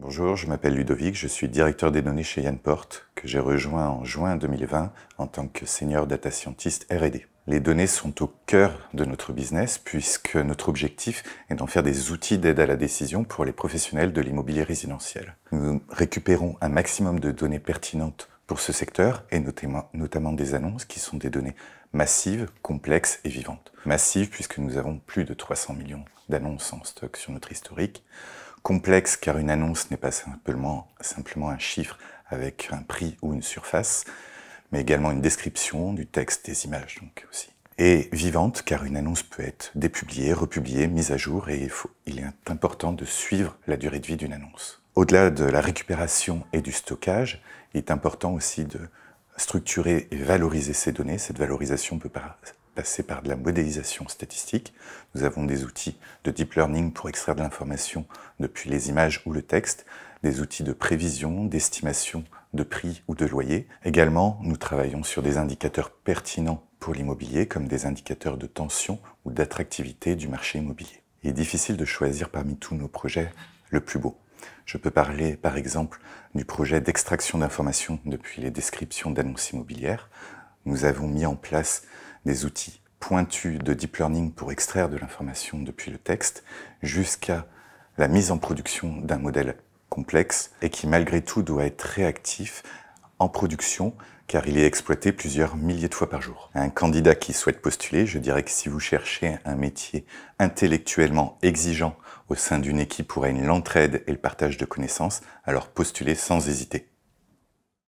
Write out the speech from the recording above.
Bonjour, je m'appelle Ludovic, je suis directeur des données chez Yanport, que j'ai rejoint en juin 2020 en tant que senior data scientist RD. Les données sont au cœur de notre business puisque notre objectif est d'en faire des outils d'aide à la décision pour les professionnels de l'immobilier résidentiel. Nous récupérons un maximum de données pertinentes pour ce secteur et notamment des annonces qui sont des données massives, complexes et vivantes. Massives puisque nous avons plus de 300 millions d'annonces en stock sur notre historique complexe car une annonce n'est pas simplement, simplement un chiffre avec un prix ou une surface, mais également une description du texte, des images donc aussi. Et vivante car une annonce peut être dépubliée, republiée, mise à jour et il, est important de suivre la durée de vie d'une annonce. Au-delà de la récupération et du stockage, il est important aussi de structurer et valoriser ces données. Cette valorisation peut par par de la modélisation statistique. Nous avons des outils de deep learning pour extraire de l'information depuis les images ou le texte, des outils de prévision, d'estimation de prix ou de loyer. Également, nous travaillons sur des indicateurs pertinents pour l'immobilier, comme des indicateurs de tension ou d'attractivité du marché immobilier. Il est difficile de choisir parmi tous nos projets le plus beau. Je peux parler par exemple du projet d'extraction d'informations depuis les descriptions d'annonces immobilières. Nous avons mis en place des outils pointus de deep learning pour extraire de l'information depuis le texte, jusqu'à la mise en production d'un modèle complexe et qui malgré tout doit être réactif en production car il est exploité plusieurs milliers de fois par jour. Un candidat qui souhaite postuler, je dirais que si vous cherchez un métier intellectuellement exigeant au sein d'une équipe pour règne l'entraide et le partage de connaissances, alors postulez sans hésiter.